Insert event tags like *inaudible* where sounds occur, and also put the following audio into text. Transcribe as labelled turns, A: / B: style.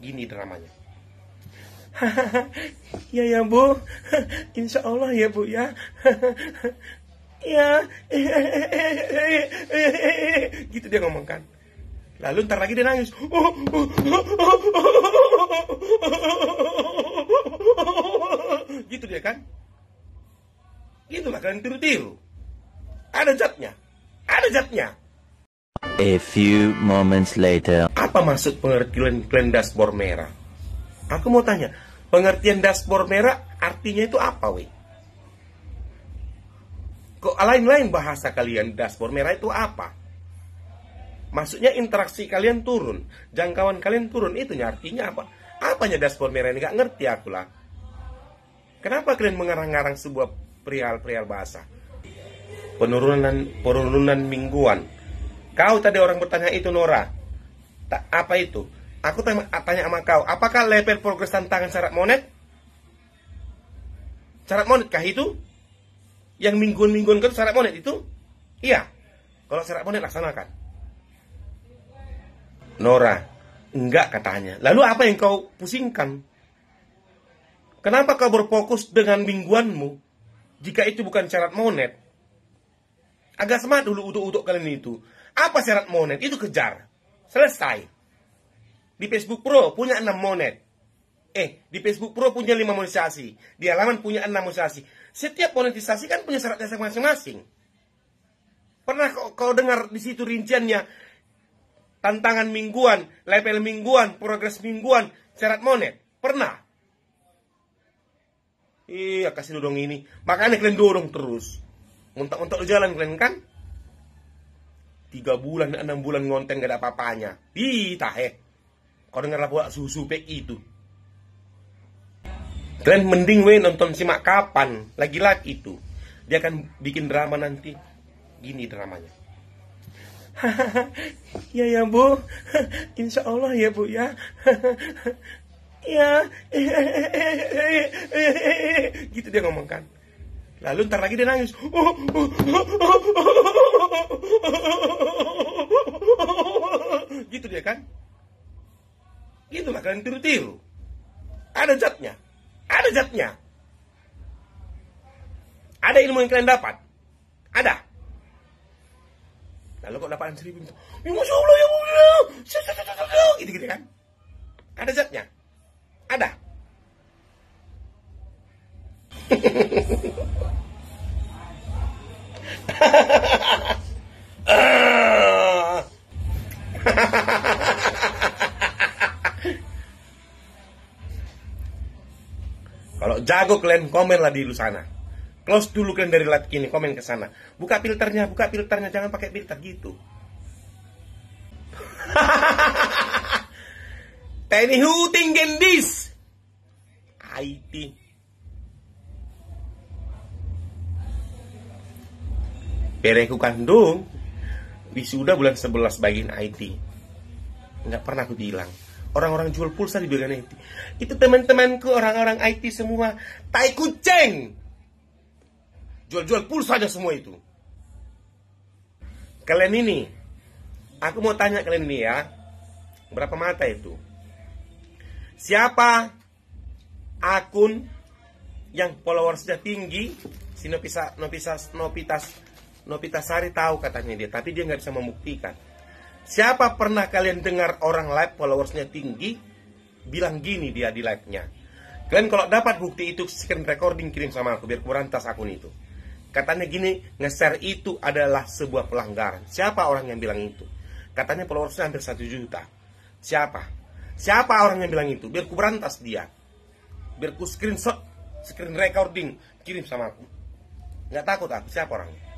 A: gini dramanya *laughs* ya ya bu *laughs* insya Allah ya bu ya *laughs* ya gitu dia ngomong kan. lalu ntar lagi dia nangis gitu dia kan gitulah kalian tiru-tiru ada zatnya ada zatnya A few moments later. Apa maksud pengertian klan dashboard merah? Aku mau tanya, pengertian dashboard merah artinya itu apa, we? Kok lain-lain bahasa kalian dashboard merah itu apa? Maksudnya interaksi kalian turun, jangkauan kalian turun, itu artinya apa? Apanya dashboard merah ini? Gak ngerti aku lah. Kenapa kalian mengarang-arang sebuah perihal-perihal bahasa? Penurunan penurunan mingguan Kau tadi orang bertanya itu Nora. Ta apa itu? Aku tanya, tanya sama kau, apakah level progres tantangan syarat monet? Syarat monet kah itu? Yang mingguan-mingguan itu syarat monet itu? Iya. Kalau syarat monet laksanakan. Nora, enggak katanya. Lalu apa yang kau pusingkan? Kenapa kau berfokus dengan mingguanmu? Jika itu bukan syarat monet. Agak semangat dulu untuk-untuk kalian itu. Apa syarat monet? Itu kejar. Selesai. Di Facebook Pro punya 6 monet. Eh, di Facebook Pro punya 5 monetisasi. Di halaman punya 6 monetisasi. Setiap monetisasi kan punya syarat dasar masing-masing. Pernah kau, dengar di situ rinciannya tantangan mingguan, level mingguan, progres mingguan, syarat monet? Pernah? Iya, kasih dorong ini. Makanya kalian dorong terus. Untuk-untuk jalan kalian kan? tiga bulan enam bulan ngonten gak ada apa-apanya Bita heh Kau dengar lah susu pek itu Kalian mending we nonton simak kapan Lagi-lagi itu Dia akan bikin drama nanti Gini dramanya *laughs* Ya ya bu *laughs* Insya Allah ya bu ya *laughs* Ya Gitu dia ngomongkan Lalu ntar lagi dia nangis. *laughs* Gitu dia kan? Gitu lah kalian tiru-tiru. Ada zatnya. Ada zatnya. Ada ilmu yang kalian dapat. Ada. Lalu kok dapatan seribu itu? Ya Masya Allah, ya Allah. Gitu-gitu kan? Ada zatnya. Ada. *laughs* Kalau jago kalian komen lah di sana. Close dulu kalian dari lat kini, komen ke sana. Buka filternya, buka filternya, jangan pakai filter gitu. Tani Hu this? IT bereku kandung wisuda bulan 11 bagian IT nggak pernah aku bilang orang-orang jual pulsa di bagian IT itu teman-temanku orang-orang IT semua tai kucing jual-jual pulsa aja semua itu kalian ini aku mau tanya kalian ini ya berapa mata itu siapa akun yang followersnya tinggi si novitas? Nopitas Novita Sari tahu katanya dia, tapi dia nggak bisa membuktikan. Siapa pernah kalian dengar orang live followersnya tinggi bilang gini dia di live-nya? Kalian kalau dapat bukti itu screen recording kirim sama aku biar kurantas akun itu. Katanya gini, nge-share itu adalah sebuah pelanggaran. Siapa orang yang bilang itu? Katanya followersnya hampir satu juta. Siapa? Siapa orang yang bilang itu? Biar ku berantas dia. Biar ku screenshot, screen recording, kirim sama aku. Nggak takut aku, siapa orangnya?